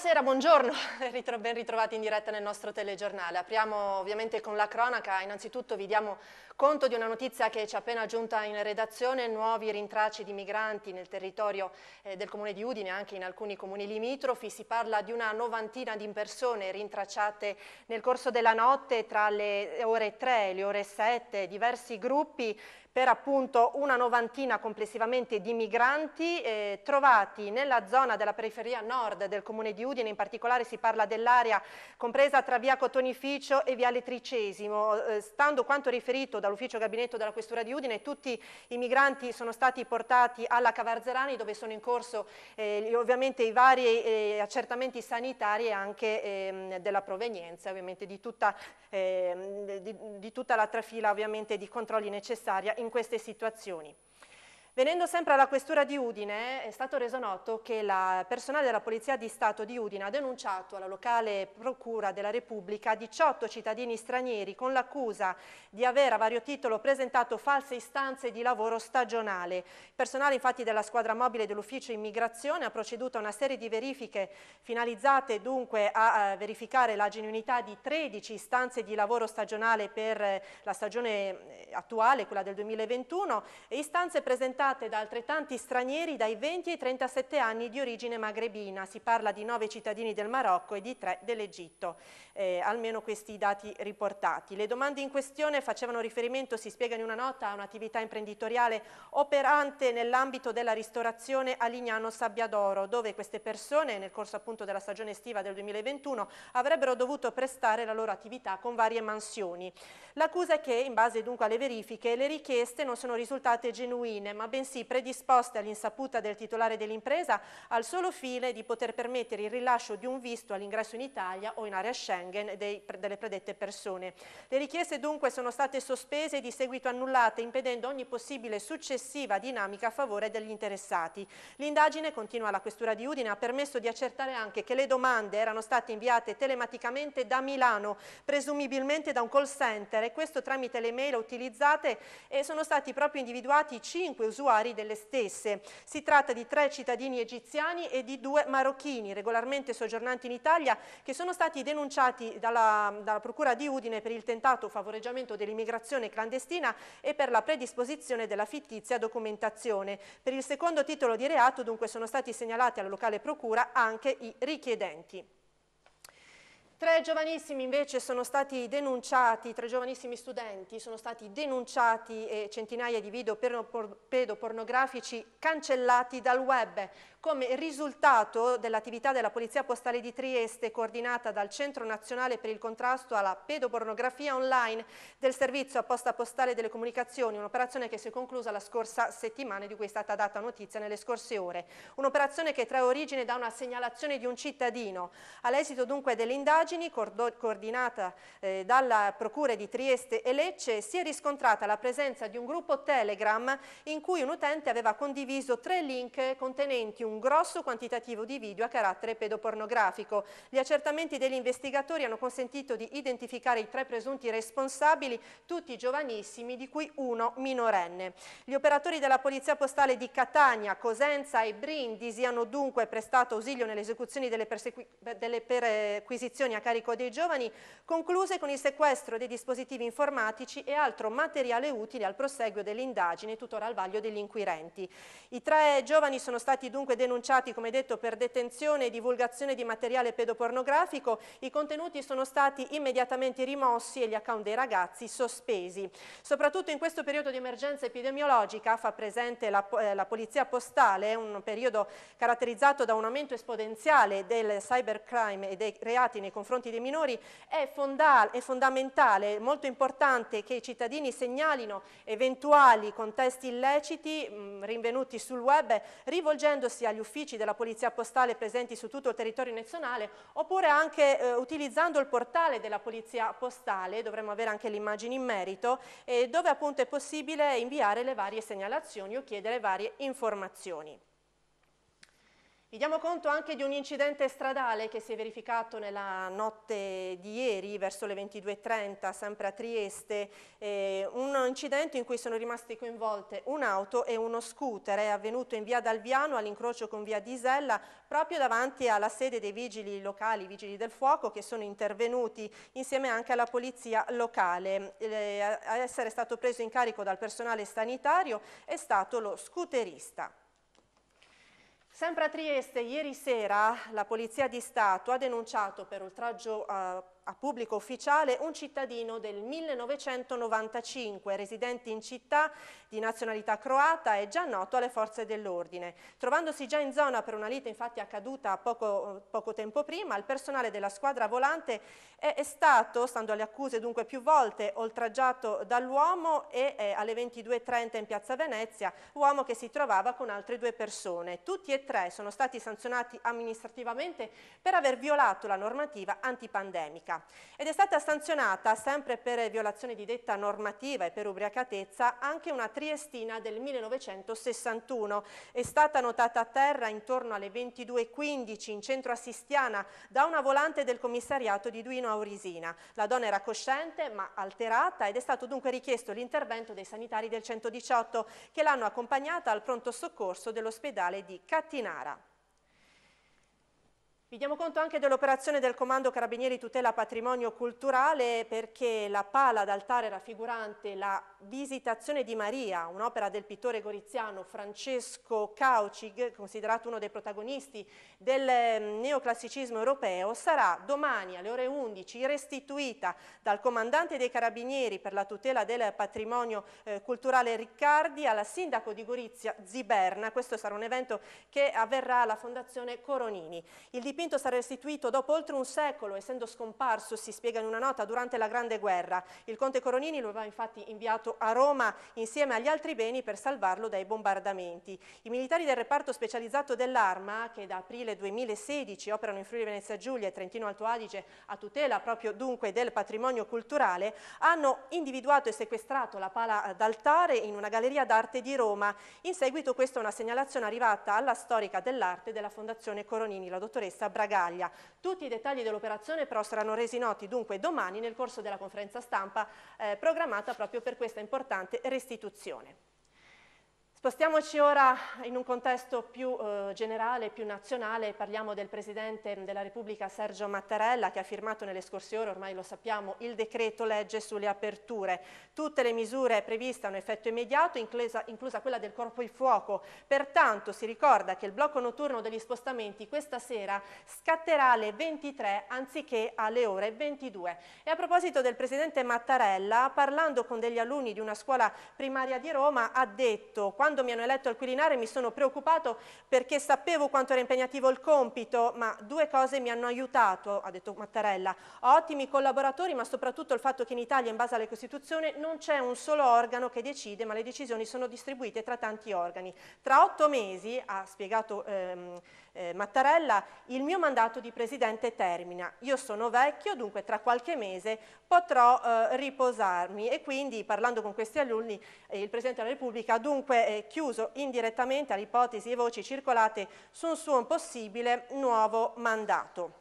Buonasera, buongiorno, ben ritrovati in diretta nel nostro telegiornale. Apriamo ovviamente con la cronaca, innanzitutto vi diamo conto di una notizia che ci è appena giunta in redazione, nuovi rintracci di migranti nel territorio eh, del comune di Udine, anche in alcuni comuni limitrofi, si parla di una novantina di persone rintracciate nel corso della notte tra le ore 3 e le ore 7, diversi gruppi per appunto una novantina complessivamente di migranti eh, trovati nella zona della periferia nord del comune di Udine, in particolare si parla dell'area compresa tra via Cotonificio e via Letricesimo. Eh, stando quanto riferito dall'ufficio gabinetto della questura di Udine, tutti i migranti sono stati portati alla Cavarzerani dove sono in corso eh, ovviamente i vari eh, accertamenti sanitari e anche ehm, della provenienza ovviamente di tutta, ehm, di, di tutta la trafila ovviamente di controlli necessaria in queste situazioni. Venendo sempre alla questura di Udine, è stato reso noto che il personale della Polizia di Stato di Udine ha denunciato alla locale Procura della Repubblica 18 cittadini stranieri con l'accusa di aver a vario titolo presentato false istanze di lavoro stagionale. Il personale infatti della squadra mobile dell'ufficio immigrazione ha proceduto a una serie di verifiche finalizzate dunque a verificare la genuinità di 13 istanze di lavoro stagionale per la stagione eh, attuale, quella del 2021, e istanze presentate ospitate da altrettanti stranieri dai 20 ai 37 anni di origine magrebina. Si parla di nove cittadini del Marocco e di tre dell'Egitto, eh, almeno questi dati riportati. Le domande in questione facevano riferimento, si spiega in una nota, a un'attività imprenditoriale operante nell'ambito della ristorazione a Lignano Sabbiadoro, dove queste persone, nel corso appunto della stagione estiva del 2021, avrebbero dovuto prestare la loro attività con varie mansioni. L'accusa è che, in base dunque alle verifiche, le richieste non sono risultate genuine, ma ben bensì predisposte all'insaputa del titolare dell'impresa al solo fine di poter permettere il rilascio di un visto all'ingresso in Italia o in area Schengen dei, delle predette persone. Le richieste dunque sono state sospese e di seguito annullate impedendo ogni possibile successiva dinamica a favore degli interessati. L'indagine, continua la Questura di Udine, ha permesso di accertare anche che le domande erano state inviate telematicamente da Milano, presumibilmente da un call center e questo tramite le mail utilizzate e sono stati proprio individuati cinque usuari portuali delle stesse. Si tratta di tre cittadini egiziani e di due marocchini regolarmente soggiornanti in Italia che sono stati denunciati dalla, dalla Procura di Udine per il tentato favoreggiamento dell'immigrazione clandestina e per la predisposizione della fittizia documentazione. Per il secondo titolo di reato dunque sono stati segnalati alla locale Procura anche i richiedenti. Tre giovanissimi invece sono stati denunciati, tre giovanissimi studenti sono stati denunciati e centinaia di video pedopornografici cancellati dal web come risultato dell'attività della Polizia Postale di Trieste coordinata dal Centro Nazionale per il Contrasto alla Pedopornografia Online del Servizio Apposta Postale delle Comunicazioni, un'operazione che si è conclusa la scorsa settimana e di cui è stata data notizia nelle scorse ore. Un'operazione che trae origine da una segnalazione di un cittadino. All'esito dunque delle indagini coordinata eh, dalla Procura di Trieste e Lecce si è riscontrata la presenza di un gruppo Telegram in cui un utente aveva condiviso tre link contenenti un un grosso quantitativo di video a carattere pedopornografico. Gli accertamenti degli investigatori hanno consentito di identificare i tre presunti responsabili, tutti giovanissimi, di cui uno minorenne. Gli operatori della Polizia Postale di Catania, Cosenza e Brindisi hanno dunque prestato ausilio nell'esecuzione delle, delle perquisizioni a carico dei giovani, concluse con il sequestro dei dispositivi informatici e altro materiale utile al proseguo dell'indagine, tuttora al vaglio degli inquirenti. I tre giovani sono stati dunque denunciati, come detto, per detenzione e divulgazione di materiale pedopornografico, i contenuti sono stati immediatamente rimossi e gli account dei ragazzi sospesi. Soprattutto in questo periodo di emergenza epidemiologica, fa presente la, eh, la polizia postale, un periodo caratterizzato da un aumento esponenziale del cybercrime e dei reati nei confronti dei minori, è, fonda è fondamentale, molto importante che i cittadini segnalino eventuali contesti illeciti mh, rinvenuti sul web rivolgendosi agli uffici della Polizia Postale presenti su tutto il territorio nazionale oppure anche eh, utilizzando il portale della Polizia Postale, dovremmo avere anche le immagini in merito, eh, dove appunto è possibile inviare le varie segnalazioni o chiedere varie informazioni. Vi diamo conto anche di un incidente stradale che si è verificato nella notte di ieri verso le 22.30 sempre a Trieste, eh, un incidente in cui sono rimasti coinvolte un'auto e uno scooter, è avvenuto in via Dalviano all'incrocio con via Disella proprio davanti alla sede dei vigili locali, vigili del fuoco che sono intervenuti insieme anche alla polizia locale. Eh, a essere stato preso in carico dal personale sanitario è stato lo scooterista. Sempre a Trieste, ieri sera, la Polizia di Stato ha denunciato per oltraggio a a pubblico ufficiale un cittadino del 1995, residente in città di nazionalità croata e già noto alle forze dell'ordine. Trovandosi già in zona per una lite infatti accaduta poco, poco tempo prima, il personale della squadra volante è, è, stato, stando alle accuse dunque più volte, oltraggiato dall'uomo e eh, alle 22.30 in piazza Venezia, uomo che si trovava con altre due persone. Tutti e tre sono stati sanzionati amministrativamente per aver violato la normativa antipandemica ed è stata sanzionata sempre per violazione di detta normativa e per ubriacatezza anche una triestina del 1961. È stata notata a terra intorno alle 22.15 in centro a Sistiana da una volante del commissariato di Duino Aurisina. La donna era cosciente ma alterata ed è stato dunque richiesto l'intervento dei sanitari del 118 che l'hanno accompagnata al pronto soccorso dell'ospedale di Cattinara. Vi diamo conto anche dell'operazione del Comando Carabinieri Tutela Patrimonio Culturale perché la pala d'altare raffigurante la Visitazione di Maria, un'opera del pittore goriziano Francesco Caucig, considerato uno dei protagonisti del mm, neoclassicismo europeo, sarà domani alle ore 11 restituita dal Comandante dei Carabinieri per la tutela del patrimonio eh, culturale Riccardi alla Sindaco di Gorizia Ziberna. Questo sarà un evento che avverrà alla Fondazione Coronini. Il dipinto sarà restituito dopo oltre un secolo, essendo scomparso, si spiega in una nota, durante la Grande Guerra. Il conte Coronini lo aveva infatti inviato a Roma insieme agli altri beni per salvarlo dai bombardamenti. I militari del reparto specializzato dell'Arma, che da aprile 2016 operano in Friuli Venezia Giulia e Trentino Alto Adige a tutela proprio dunque del patrimonio culturale, hanno individuato e sequestrato la pala d'altare in una galleria d'arte di Roma. In seguito questa è una segnalazione arrivata alla storica dell'arte della Fondazione Coronini, la dottoressa Bragaglia. Tutti i dettagli dell'operazione però saranno resi noti dunque domani nel corso della conferenza stampa eh, programmata proprio per questa importante restituzione. Spostiamoci ora in un contesto più eh, generale, più nazionale, parliamo del Presidente della Repubblica Sergio Mattarella che ha firmato nelle scorse ore, ormai lo sappiamo, il decreto legge sulle aperture. Tutte le misure previste hanno effetto immediato, inclusa, inclusa quella del corpo in fuoco. Pertanto si ricorda che il blocco notturno degli spostamenti questa sera scatterà alle 23 anziché alle ore 22. E a proposito del Presidente Mattarella, parlando con degli alunni di una scuola primaria di Roma, ha detto quando mi hanno eletto al Quirinare mi sono preoccupato perché sapevo quanto era impegnativo il compito, ma due cose mi hanno aiutato, ha detto Mattarella. Ho ottimi collaboratori, ma soprattutto il fatto che in Italia, in base alla Costituzione, non c'è un solo organo che decide, ma le decisioni sono distribuite tra tanti organi. Tra otto mesi, ha spiegato... Ehm, eh, Mattarella, il mio mandato di presidente termina, io sono vecchio, dunque tra qualche mese potrò eh, riposarmi e quindi parlando con questi alunni eh, il Presidente della Repubblica ha dunque eh, chiuso indirettamente alle ipotesi e voci circolate su un suo possibile nuovo mandato.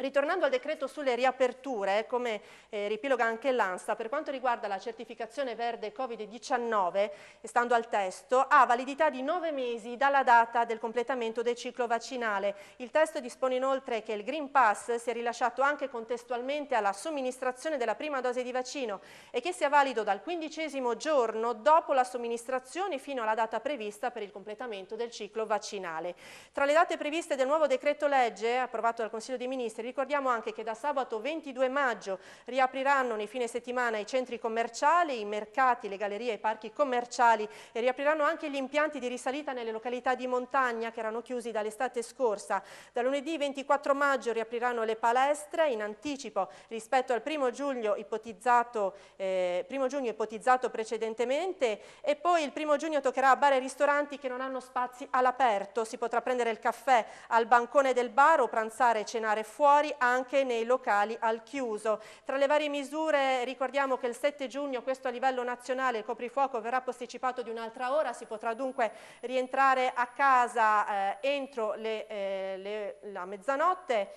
Ritornando al decreto sulle riaperture, come eh, ripiloga anche l'ANSA, per quanto riguarda la certificazione verde Covid-19, stando al testo, ha validità di nove mesi dalla data del completamento del ciclo vaccinale. Il testo dispone inoltre che il Green Pass sia rilasciato anche contestualmente alla somministrazione della prima dose di vaccino e che sia valido dal quindicesimo giorno dopo la somministrazione fino alla data prevista per il completamento del ciclo vaccinale. Tra le date previste del nuovo decreto legge, approvato dal Consiglio dei Ministri, ricordiamo anche che da sabato 22 maggio riapriranno nei fine settimana i centri commerciali, i mercati, le gallerie, i parchi commerciali e riapriranno anche gli impianti di risalita nelle località di montagna che erano chiusi dall'estate scorsa. Da lunedì 24 maggio riapriranno le palestre in anticipo rispetto al primo giugno ipotizzato, eh, primo giugno ipotizzato precedentemente e poi il primo giugno toccherà a bar e ristoranti che non hanno spazi all'aperto. Si potrà prendere il caffè al bancone del bar o pranzare e cenare fuori fuori anche nei locali al chiuso. Tra le varie misure ricordiamo che il 7 giugno, questo a livello nazionale, il coprifuoco verrà posticipato di un'altra ora, si potrà dunque rientrare a casa eh, entro le, eh, le, la mezzanotte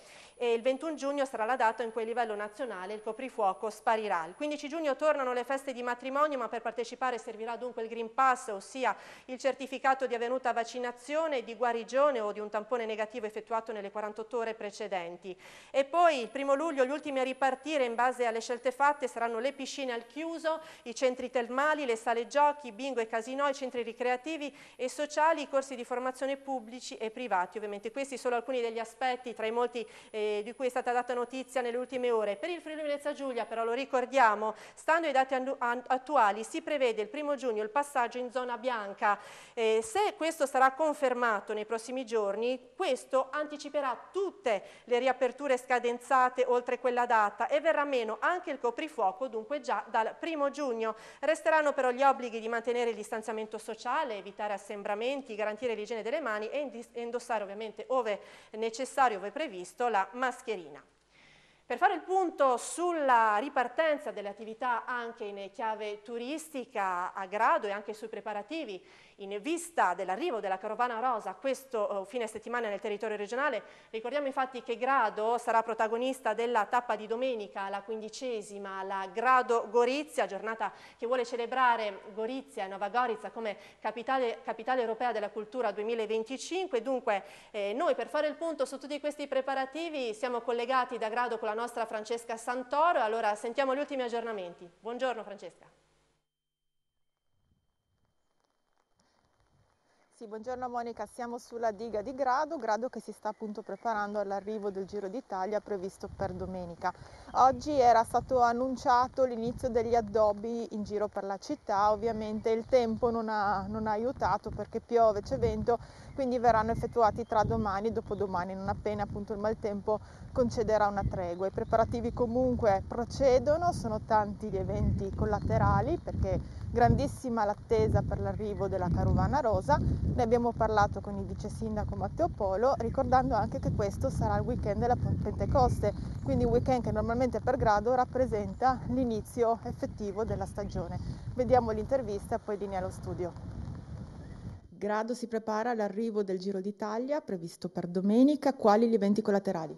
e il 21 giugno sarà la data in cui a livello nazionale il coprifuoco sparirà. Il 15 giugno tornano le feste di matrimonio ma per partecipare servirà dunque il Green Pass, ossia il certificato di avvenuta vaccinazione, di guarigione o di un tampone negativo effettuato nelle 48 ore precedenti. E poi il 1 luglio gli ultimi a ripartire in base alle scelte fatte saranno le piscine al chiuso, i centri termali, le sale giochi, bingo e casinò, i centri ricreativi e sociali, i corsi di formazione pubblici e privati. Ovviamente questi sono alcuni degli aspetti tra i molti eh, di cui è stata data notizia nelle ultime ore. Per il Friuli Venezia Giulia, però lo ricordiamo, stando ai dati attuali si prevede il primo giugno il passaggio in zona bianca. Eh, se questo sarà confermato nei prossimi giorni, questo anticiperà tutte le riaperture scadenzate oltre quella data e verrà meno anche il coprifuoco, dunque già dal primo giugno. Resteranno però gli obblighi di mantenere il distanziamento sociale, evitare assembramenti, garantire l'igiene delle mani e indossare ovviamente ove necessario, ove previsto, la mascherina. Per fare il punto sulla ripartenza delle attività anche in chiave turistica a grado e anche sui preparativi in vista dell'arrivo della carovana rosa questo eh, fine settimana nel territorio regionale. Ricordiamo infatti che Grado sarà protagonista della tappa di domenica, la quindicesima, la Grado Gorizia, giornata che vuole celebrare Gorizia e Nova Gorizia come capitale, capitale europea della cultura 2025. Dunque eh, noi per fare il punto su tutti questi preparativi siamo collegati da Grado con la nostra Francesca Santoro, allora sentiamo gli ultimi aggiornamenti. Buongiorno Francesca. tutti, buongiorno Monica, siamo sulla diga di Grado, Grado che si sta appunto preparando all'arrivo del Giro d'Italia previsto per domenica. Oggi era stato annunciato l'inizio degli addobbi in giro per la città, ovviamente il tempo non ha, non ha aiutato perché piove, c'è vento, quindi verranno effettuati tra domani e dopodomani, non appena appunto il maltempo concederà una tregua. I preparativi comunque procedono, sono tanti gli eventi collaterali perché grandissima l'attesa per l'arrivo della carovana rosa, ne abbiamo parlato con il vice sindaco Matteo Polo, ricordando anche che questo sarà il weekend della Pentecoste, quindi un weekend che normalmente per grado rappresenta l'inizio effettivo della stagione. Vediamo l'intervista e poi linea allo studio grado si prepara all'arrivo del Giro d'Italia previsto per domenica, quali gli eventi collaterali?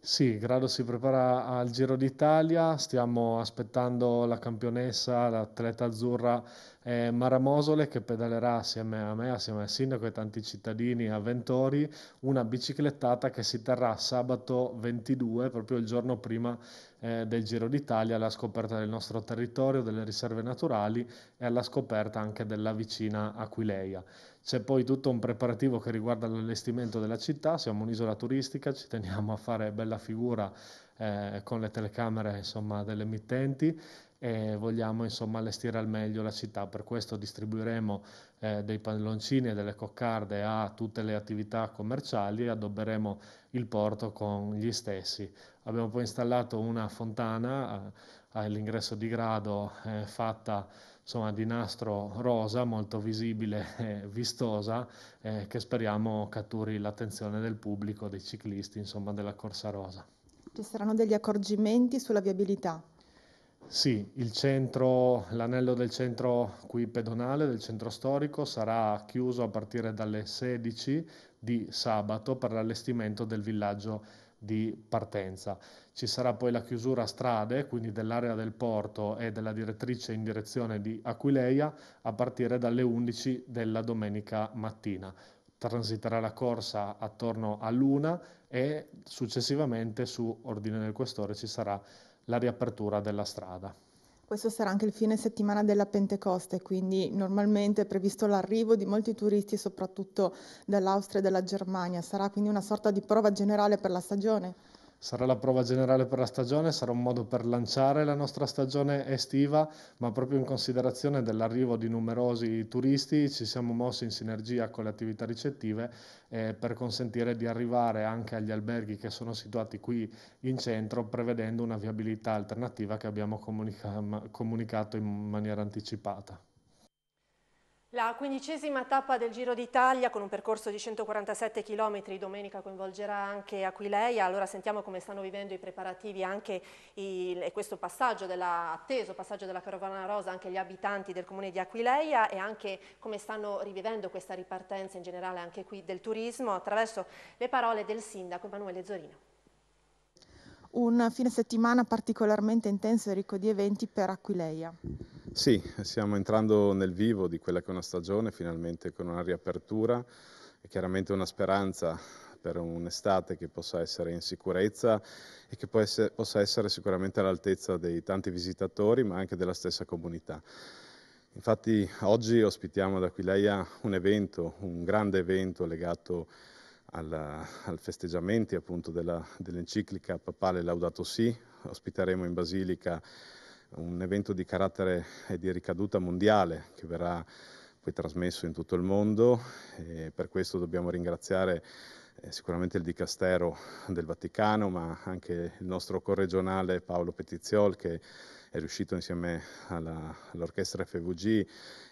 Sì, Grado si prepara al Giro d'Italia, stiamo aspettando la campionessa, l'atleta azzurra eh, Maramosole che pedalerà assieme a me, assieme al sindaco e tanti cittadini avventori, una biciclettata che si terrà sabato 22, proprio il giorno prima eh, del Giro d'Italia, alla scoperta del nostro territorio, delle riserve naturali e alla scoperta anche della vicina Aquileia. C'è poi tutto un preparativo che riguarda l'allestimento della città, siamo un'isola turistica, ci teniamo a fare bella figura eh, con le telecamere insomma, delle emittenti e vogliamo insomma allestire al meglio la città. Per questo distribuiremo eh, dei palloncini e delle coccarde a tutte le attività commerciali e addobberemo il porto con gli stessi. Abbiamo poi installato una fontana eh, all'ingresso di grado eh, fatta insomma, di nastro rosa, molto visibile e vistosa, eh, che speriamo catturi l'attenzione del pubblico, dei ciclisti, insomma della Corsa Rosa. Ci saranno degli accorgimenti sulla viabilità? Sì, il centro, l'anello del centro qui pedonale, del centro storico, sarà chiuso a partire dalle 16 di sabato per l'allestimento del villaggio di partenza. Ci sarà poi la chiusura strade, quindi dell'area del porto e della direttrice in direzione di Aquileia a partire dalle 11 della domenica mattina. Transiterà la corsa attorno a Luna e successivamente su ordine del questore ci sarà la riapertura della strada. Questo sarà anche il fine settimana della Pentecoste, quindi normalmente è previsto l'arrivo di molti turisti, soprattutto dall'Austria e dalla Germania. Sarà quindi una sorta di prova generale per la stagione? sarà la prova generale per la stagione, sarà un modo per lanciare la nostra stagione estiva, ma proprio in considerazione dell'arrivo di numerosi turisti ci siamo mossi in sinergia con le attività ricettive eh, per consentire di arrivare anche agli alberghi che sono situati qui in centro, prevedendo una viabilità alternativa che abbiamo comunica- comunicato in maniera anticipata. La quindicesima tappa del Giro d'Italia con un percorso di 147 km domenica coinvolgerà anche Aquileia, allora sentiamo come stanno vivendo i preparativi anche il, questo passaggio della, passaggio della Carovana Rosa anche gli abitanti del comune di Aquileia e anche come stanno rivivendo questa ripartenza in generale anche qui del turismo attraverso le parole del sindaco Emanuele Zorino. Un fine settimana particolarmente intenso e ricco di eventi per Aquileia. Sì, stiamo entrando nel vivo di quella che è una stagione, finalmente con una riapertura e chiaramente una speranza per un'estate che possa essere in sicurezza e che essere, possa essere sicuramente all'altezza dei tanti visitatori, ma anche della stessa comunità. Infatti oggi ospitiamo ad Aquileia un evento, un grande evento legato alla, al festeggiamenti appunto dell'enciclica papale Laudato Si. Ospiteremo in Basilica un evento di carattere e di ricaduta mondiale che verrà poi trasmesso in tutto il mondo e per questo dobbiamo ringraziare eh, sicuramente il dicastero del Vaticano, ma anche il nostro corregionale Paolo Petiziol che è riuscito insieme alla, all'orchestra FVG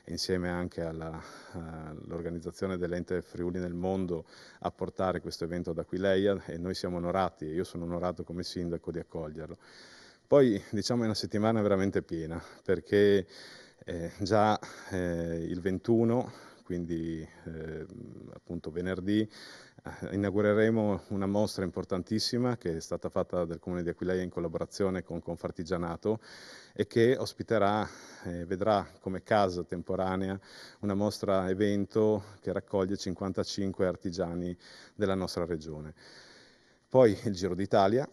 e insieme anche alla, all'organizzazione dell'ente Friuli nel mondo a portare questo evento ad Aquileia e noi siamo onorati, e io sono onorato come sindaco di accoglierlo. Poi diciamo è una settimana veramente piena perché eh, già eh, il 21, quindi eh, appunto venerdì, eh, inaugureremo una mostra importantissima che è stata fatta dal Comune di Aquileia in collaborazione con Confartigianato e che ospiterà eh, vedrà come casa temporanea una mostra evento che raccoglie 55 artigiani della nostra regione. Poi il Giro d'Italia,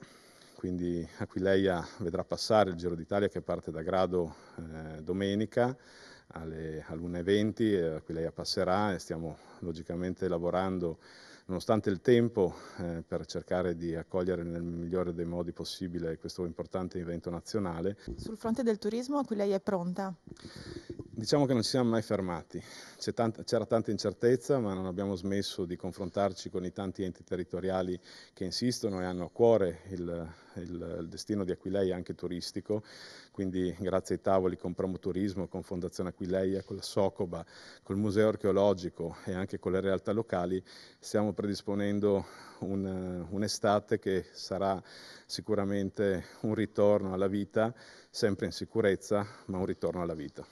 quindi Aquileia vedrà passare il Giro d'Italia che parte da Grado eh, domenica alle, alle 1.20, eh, Aquileia passerà e stiamo logicamente lavorando nonostante il tempo eh, per cercare di accogliere nel migliore dei modi possibile questo importante evento nazionale. Sul fronte del turismo Aquileia è pronta? Diciamo che non ci siamo mai fermati, tanta, c'era tanta incertezza ma non abbiamo smesso di confrontarci con i tanti enti territoriali che insistono e hanno a cuore il, il, il destino di Aquileia anche turistico, quindi grazie ai tavoli con Promoturismo, con Fondazione Aquileia, con la Socoba, col Museo Archeologico e anche con le realtà locali stiamo predisponendo un, un'estate che sarà sicuramente un ritorno alla vita, sempre in sicurezza, ma un ritorno alla vita.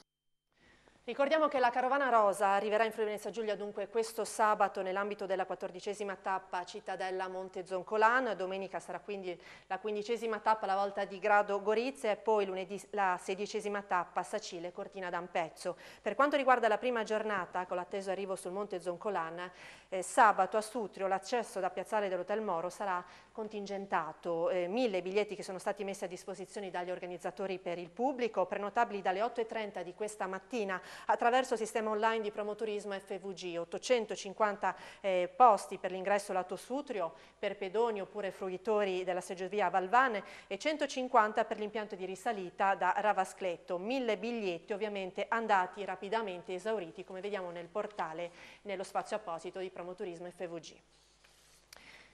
Ricordiamo che la Carovana Rosa arriverà in friuli Giulia dunque questo sabato nell'ambito della quattordicesima tappa Cittadella Monte Zoncolan, domenica sarà quindi la quindicesima tappa la volta di Grado Gorizia e poi lunedì la sedicesima tappa Sacile Cortina d'Ampezzo. Per quanto riguarda la prima giornata con l'atteso arrivo sul Monte Zoncolan, eh, sabato a Sutrio l'accesso da Piazzale dell'Hotel Moro sarà contingentato, eh, mille biglietti che sono stati messi a disposizione dagli organizzatori per il pubblico, prenotabili dalle 8.30 di questa mattina attraverso il sistema online di promoturismo FVG, 850 eh, posti per l'ingresso lato Sutrio per pedoni oppure fruitori della seggiovia Valvane e 150 per l'impianto di risalita da Ravascletto, 1000 biglietti ovviamente andati rapidamente esauriti come vediamo nel portale nello spazio apposito di promoturismo FVG.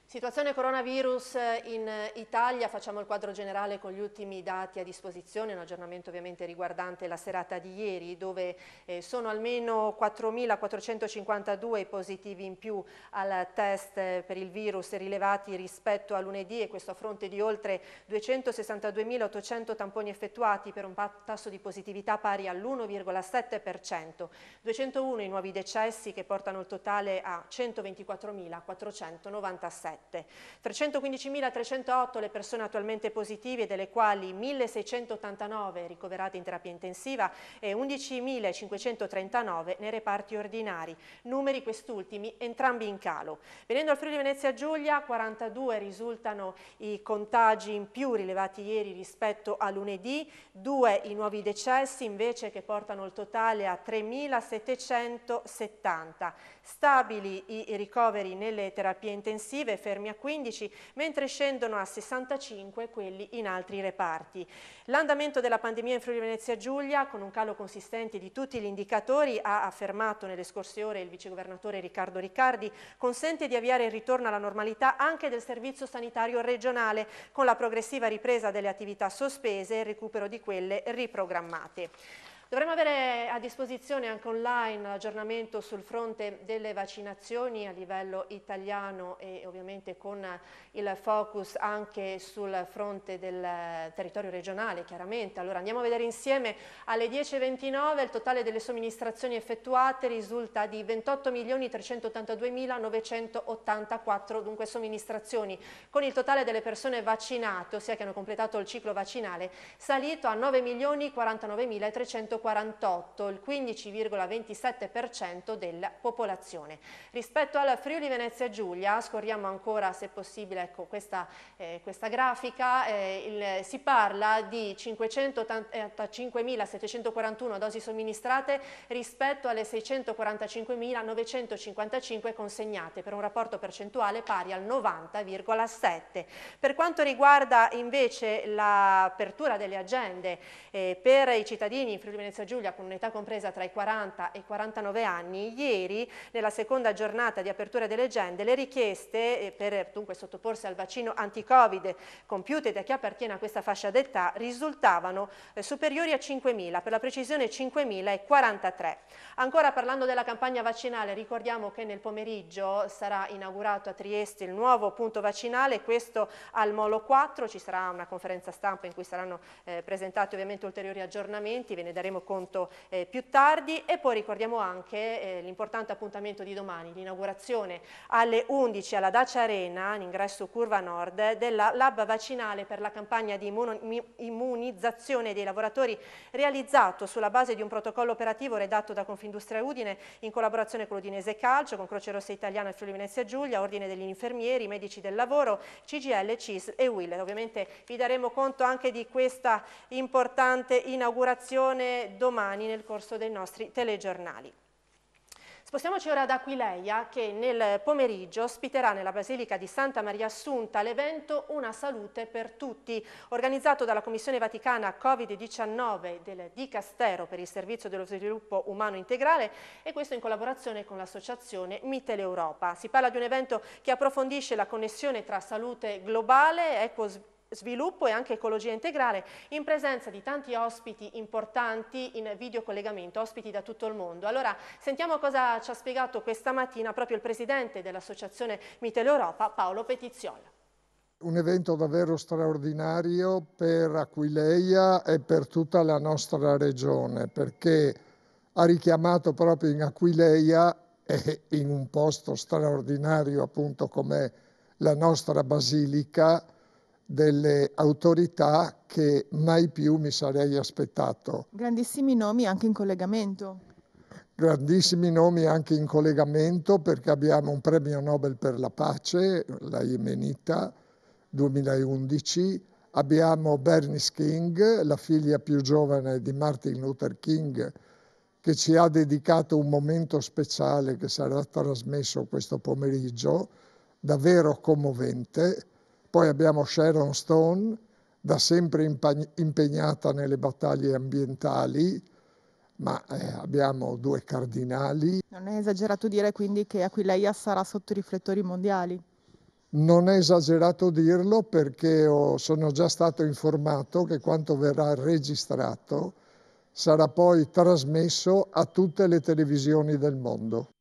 Situazione coronavirus eh, in eh, Italia, facciamo il quadro generale con gli ultimi dati a disposizione, un aggiornamento ovviamente riguardante la serata di ieri dove eh, sono almeno 4.452 i positivi in più al test per il virus rilevati rispetto a lunedì e questo a fronte di oltre 262.800 tamponi effettuati per un tasso di positività pari all'1,7%, 201 i nuovi decessi che portano il totale a 124.496. 2007. 315.308 le persone attualmente positive, delle quali 1.689 ricoverate in terapia intensiva e 11.539 nei reparti ordinari. Numeri quest'ultimi entrambi in calo. Venendo al Friuli Venezia Giulia, 42 risultano i contagi in più rilevati ieri rispetto a lunedì, 2 i nuovi decessi invece che portano il totale a 3.770. Stabili i ricoveri nelle terapie intensive, fermi a 15, mentre scendono a 65 quelli in altri reparti. L'andamento della pandemia in Friuli Venezia Giulia, con un calo consistente di tutti gli indicatori, ha affermato nelle scorse ore il vicegovernatore Riccardo Riccardi, consente di avviare il ritorno alla normalità anche del servizio sanitario regionale, con la progressiva ripresa delle attività sospese e il recupero di quelle riprogrammate. Dovremmo avere a disposizione anche online l'aggiornamento sul fronte delle vaccinazioni a livello italiano e ovviamente con il focus anche sul fronte del territorio regionale chiaramente. Allora andiamo a vedere insieme alle 10.29 il totale delle somministrazioni effettuate risulta di 28.382.984 dunque somministrazioni con il totale delle persone vaccinate ossia che hanno completato il ciclo vaccinale salito a 9.049.340 148, il 15,27% della popolazione. Rispetto alla Friuli Venezia Giulia, scorriamo ancora se possibile ecco, questa, eh, questa, grafica, eh, il, si parla di 585.741 dosi somministrate rispetto alle 645.955 consegnate per un rapporto percentuale pari al 90,7. Per quanto riguarda invece l'apertura delle agende eh, per i cittadini in Friuli Venezia Venezia Giulia con un'età compresa tra i 40 e i 49 anni, ieri nella seconda giornata di apertura delle agende le richieste eh, per dunque, sottoporsi al vaccino anti-covid compiute da chi appartiene a questa fascia d'età risultavano eh, superiori a 5.000, per la precisione 5.043. Ancora parlando della campagna vaccinale, ricordiamo che nel pomeriggio sarà inaugurato a Trieste il nuovo punto vaccinale, questo al Molo 4, ci sarà una conferenza stampa in cui saranno eh, presentati ovviamente ulteriori aggiornamenti, ve ne daremo conto eh, più tardi e poi ricordiamo anche eh, l'importante appuntamento di domani, l'inaugurazione alle 11 alla Dacia Arena, l'ingresso Curva Nord, della lab vaccinale per la campagna di immunizzazione dei lavoratori realizzato sulla base di un protocollo operativo redatto da Confindustria Udine in collaborazione con l'Udinese Calcio, con Croce Rossa Italiana e Friuli Venezia Giulia, Ordine degli Infermieri, Medici del Lavoro, CGL, CIS e Will. Ovviamente vi daremo conto anche di questa importante inaugurazione domani nel corso dei nostri telegiornali. Spostiamoci ora ad Aquileia che nel pomeriggio ospiterà nella Basilica di Santa Maria Assunta l'evento Una salute per tutti, organizzato dalla Commissione Vaticana Covid-19 del Dicastero per il Servizio dello Sviluppo Umano Integrale e questo in collaborazione con l'associazione Mittel Europa. Si parla di un evento che approfondisce la connessione tra salute globale, equo sviluppo e anche ecologia integrale in presenza di tanti ospiti importanti in videocollegamento, ospiti da tutto il mondo. Allora sentiamo cosa ci ha spiegato questa mattina proprio il presidente dell'associazione Mitele Europa, Paolo Petiziolo. Un evento davvero straordinario per Aquileia e per tutta la nostra regione perché ha richiamato proprio in Aquileia e in un posto straordinario appunto come la nostra basilica delle autorità che mai più mi sarei aspettato. Grandissimi nomi anche in collegamento. Grandissimi nomi anche in collegamento perché abbiamo un premio Nobel per la pace, la Yemenita 2011, abbiamo Bernice King, la figlia più giovane di Martin Luther King, che ci ha dedicato un momento speciale che sarà trasmesso questo pomeriggio, davvero commovente poi abbiamo Sharon Stone, da sempre impegnata nelle battaglie ambientali, ma eh, abbiamo due cardinali. Non è esagerato dire quindi che Aquileia sarà sotto i riflettori mondiali? Non è esagerato dirlo perché ho, sono già stato informato che quanto verrà registrato sarà poi trasmesso a tutte le televisioni del mondo.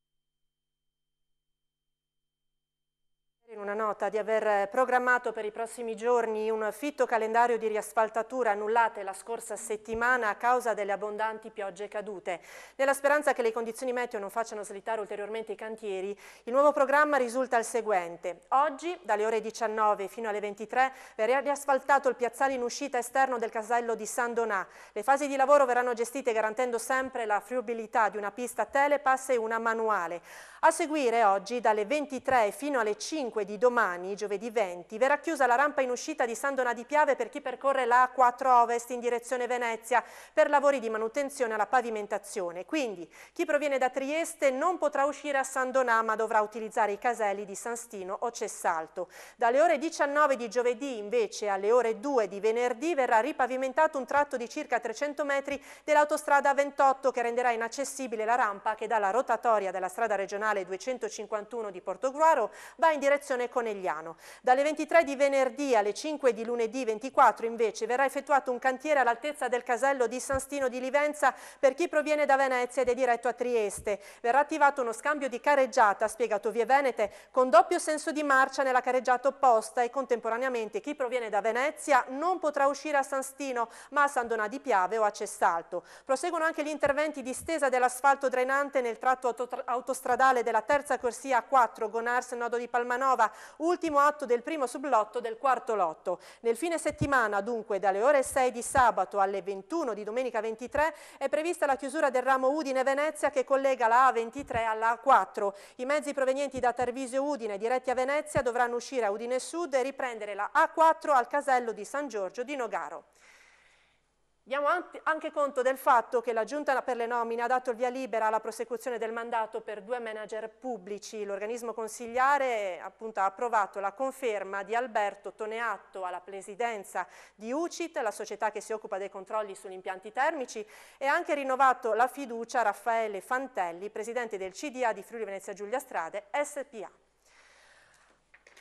una nota di aver programmato per i prossimi giorni un fitto calendario di riasfaltature annullate la scorsa settimana a causa delle abbondanti piogge cadute. Nella speranza che le condizioni meteo non facciano slittare ulteriormente i cantieri, il nuovo programma risulta il seguente. Oggi, dalle ore 19 fino alle 23, verrà riasfaltato il piazzale in uscita esterno del casello di San Donà. Le fasi di lavoro verranno gestite garantendo sempre la fruibilità di una pista telepass e una manuale. A seguire oggi, dalle 23 fino alle 5 di di domani, giovedì 20, verrà chiusa la rampa in uscita di San Donà di Piave per chi percorre la A4 Ovest in direzione Venezia per lavori di manutenzione alla pavimentazione. Quindi chi proviene da Trieste non potrà uscire a San Donà ma dovrà utilizzare i caselli di San Stino o Cessalto. Dalle ore 19 di giovedì invece alle ore 2 di venerdì verrà ripavimentato un tratto di circa 300 metri dell'autostrada 28 che renderà inaccessibile la rampa che dalla rotatoria della strada regionale 251 di Portogruaro va in direzione stazione Conegliano. Dalle 23 di venerdì alle 5 di lunedì 24 invece verrà effettuato un cantiere all'altezza del casello di San Stino di Livenza per chi proviene da Venezia ed è diretto a Trieste. Verrà attivato uno scambio di careggiata, spiegato via Venete, con doppio senso di marcia nella careggiata opposta e contemporaneamente chi proviene da Venezia non potrà uscire a San Stino ma a San Donà di Piave o a Cessalto. Proseguono anche gli interventi di stesa dell'asfalto drenante nel tratto autostradale della terza corsia 4 Gonars nodo di Palmanova ultimo atto del primo sublotto del quarto lotto. Nel fine settimana, dunque, dalle ore 6 di sabato alle 21 di domenica 23, è prevista la chiusura del ramo Udine-Venezia che collega la A23 alla A4. I mezzi provenienti da Tarvisio Udine diretti a Venezia dovranno uscire a Udine Sud e riprendere la A4 al casello di San Giorgio di Nogaro. Diamo anche conto del fatto che la Giunta per le nomine ha dato il via libera alla prosecuzione del mandato per due manager pubblici. L'organismo consigliare appunto, ha approvato la conferma di Alberto Toneatto alla presidenza di UCIT, la società che si occupa dei controlli sugli impianti termici, e ha anche rinnovato la fiducia a Raffaele Fantelli, presidente del CDA di Friuli Venezia Giulia Strade, SPA.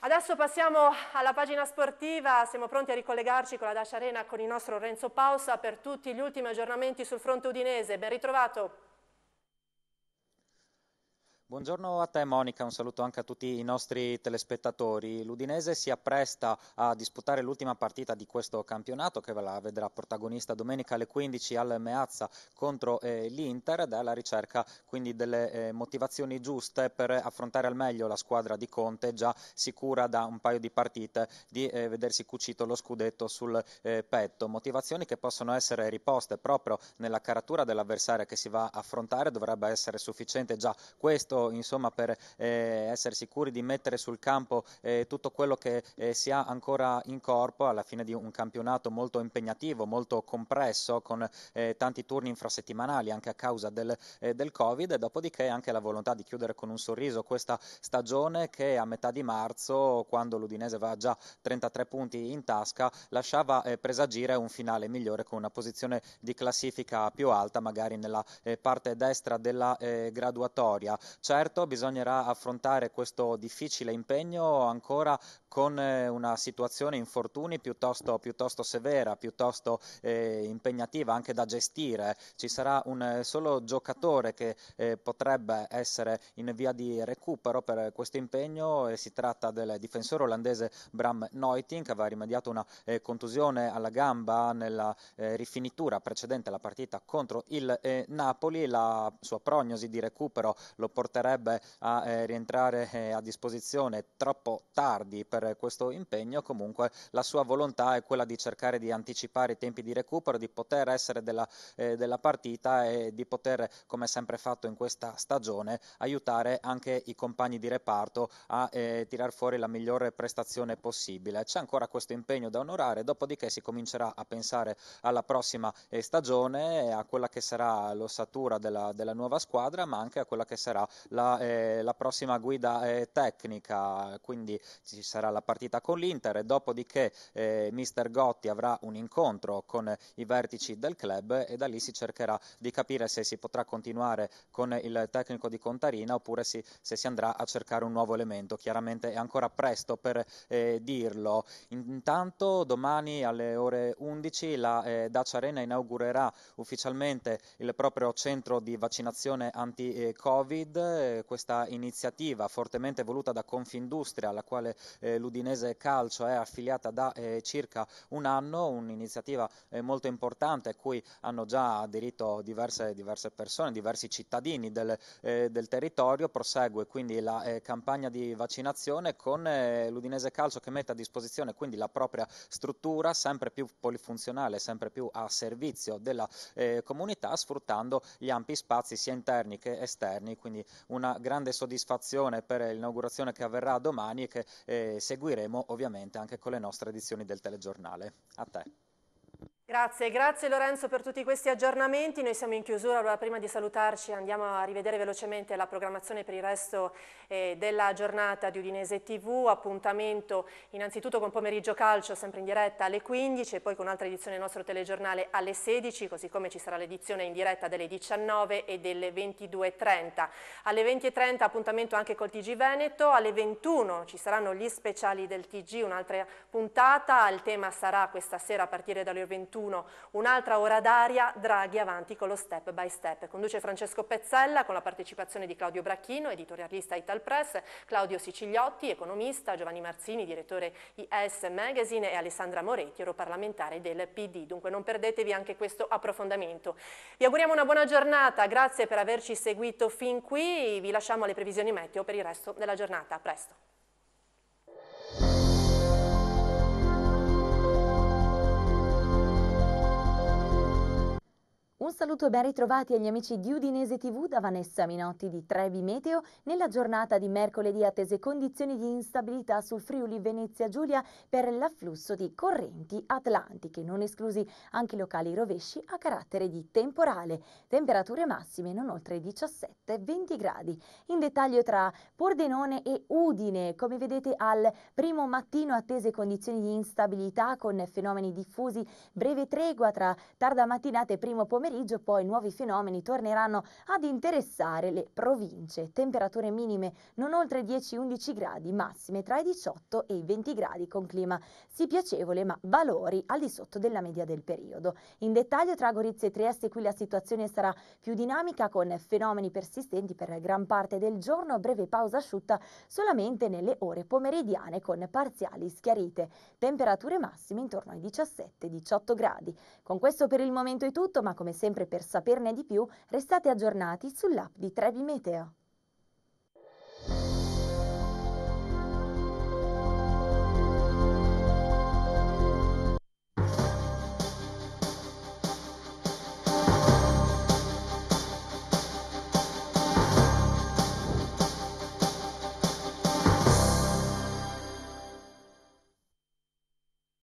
Adesso passiamo alla pagina sportiva, siamo pronti a ricollegarci con la Dacia Arena con il nostro Renzo Pausa per tutti gli ultimi aggiornamenti sul fronte udinese. Ben ritrovato. Buongiorno a te Monica, un saluto anche a tutti i nostri telespettatori. L'Udinese si appresta a disputare l'ultima partita di questo campionato che la vedrà protagonista domenica alle 15 al Meazza contro eh, l'Inter ed è alla ricerca quindi delle eh, motivazioni giuste per affrontare al meglio la squadra di Conte già sicura da un paio di partite di eh, vedersi cucito lo scudetto sul eh, petto. Motivazioni che possono essere riposte proprio nella caratura dell'avversario che si va a affrontare, dovrebbe essere sufficiente già questo insomma, per eh, essere sicuri di mettere sul campo eh, tutto quello che eh, si ha ancora in corpo alla fine di un campionato molto impegnativo, molto compresso, con eh, tanti turni infrasettimanali anche a causa del, eh, del Covid, e dopodiché anche la volontà di chiudere con un sorriso questa stagione che a metà di marzo, quando l'Udinese aveva già 33 punti in tasca, lasciava eh, presagire un finale migliore con una posizione di classifica più alta, magari nella parte destra della graduatoria. C'è Certo, bisognerà affrontare questo difficile impegno ancora con eh, una situazione infortuni piuttosto, piuttosto severa, piuttosto eh, impegnativa anche da gestire. Ci sarà un eh, solo giocatore che eh, potrebbe essere in via di recupero per questo impegno e si tratta del difensore olandese Bram Neuting che aveva rimediato una eh, contusione alla gamba nella eh, rifinitura precedente alla partita contro il Napoli. La sua prognosi di recupero lo porterebbe a rientrare a disposizione troppo tardi per per questo impegno, comunque la sua volontà è quella di cercare di anticipare i tempi di recupero, di poter essere della, eh, della partita e di poter, come sempre fatto in questa stagione, aiutare anche i compagni di reparto a eh, tirar fuori la migliore prestazione possibile. C'è ancora questo impegno da onorare, dopodiché si comincerà a pensare alla prossima eh, stagione, a quella che sarà l'ossatura della, della, nuova squadra, ma anche a quella che sarà la, eh, la prossima guida eh, tecnica. Quindi ci sarà la partita con l'Inter e dopodiché eh, mister Gotti avrà un incontro con i vertici del club e da lì si cercherà di capire se si potrà continuare con il tecnico di Contarina oppure si, se si andrà a cercare un nuovo elemento. Chiaramente è ancora presto per eh, dirlo. Intanto domani alle ore 11 la eh, Dacia Arena inaugurerà ufficialmente il proprio centro di vaccinazione anti-Covid, eh, questa iniziativa fortemente voluta da Confindustria alla quale eh, l'Udinese Calcio è affiliata da eh, circa un anno, un'iniziativa eh, molto importante a cui hanno già aderito diverse, diverse persone, diversi cittadini del, eh, del, territorio, prosegue quindi la eh, campagna di vaccinazione con eh, l'Udinese Calcio che mette a disposizione quindi la propria struttura sempre più polifunzionale, sempre più a servizio della eh, comunità, sfruttando gli ampi spazi sia interni che esterni, quindi una grande soddisfazione per l'inaugurazione che avverrà domani e che eh, seguiremo ovviamente anche con le nostre edizioni del telegiornale. A te. Grazie, grazie Lorenzo per tutti questi aggiornamenti. Noi siamo in chiusura, allora prima di salutarci andiamo a rivedere velocemente la programmazione per il resto eh, della giornata di Udinese TV, appuntamento innanzitutto con Pomeriggio Calcio sempre in diretta alle 15 e poi con un'altra edizione del nostro telegiornale alle 16, così come ci sarà l'edizione in diretta delle 19 e delle 22.30. Alle 20.30 appuntamento anche col TG Veneto, alle 21 ci saranno gli speciali del TG, un'altra puntata, il tema sarà questa sera a partire dalle 21 21, un'altra ora d'aria, Draghi avanti con lo step by step. Conduce Francesco Pezzella con la partecipazione di Claudio Bracchino, editorialista Ital Press, Claudio Sicigliotti, economista, Giovanni Marzini, direttore IS Magazine e Alessandra Moretti, europarlamentare del PD. Dunque non perdetevi anche questo approfondimento. Vi auguriamo una buona giornata, grazie per averci seguito fin qui, vi lasciamo alle previsioni meteo per il resto della giornata. A presto. Un saluto e ben ritrovati agli amici di Udinese TV da Vanessa Minotti di Trevi Meteo. Nella giornata di mercoledì attese condizioni di instabilità sul Friuli Venezia Giulia per l'afflusso di correnti atlantiche, non esclusi anche locali rovesci a carattere di temporale. Temperature massime non oltre 17-20 gradi. In dettaglio tra Pordenone e Udine, come vedete al primo mattino attese condizioni di instabilità con fenomeni diffusi, breve tregua tra tarda mattinata e primo pomeriggio pomeriggio poi nuovi fenomeni torneranno ad interessare le province. Temperature minime non oltre 10-11 gradi, massime tra i 18 e i 20 gradi con clima sì piacevole ma valori al di sotto della media del periodo. In dettaglio tra Gorizia e Trieste qui la situazione sarà più dinamica con fenomeni persistenti per gran parte del giorno, breve pausa asciutta solamente nelle ore pomeridiane con parziali schiarite. Temperature massime intorno ai 17-18 gradi. Con questo per il momento è tutto, ma come sempre Sempre per saperne di più restate aggiornati sull'app di Trevi Meteo.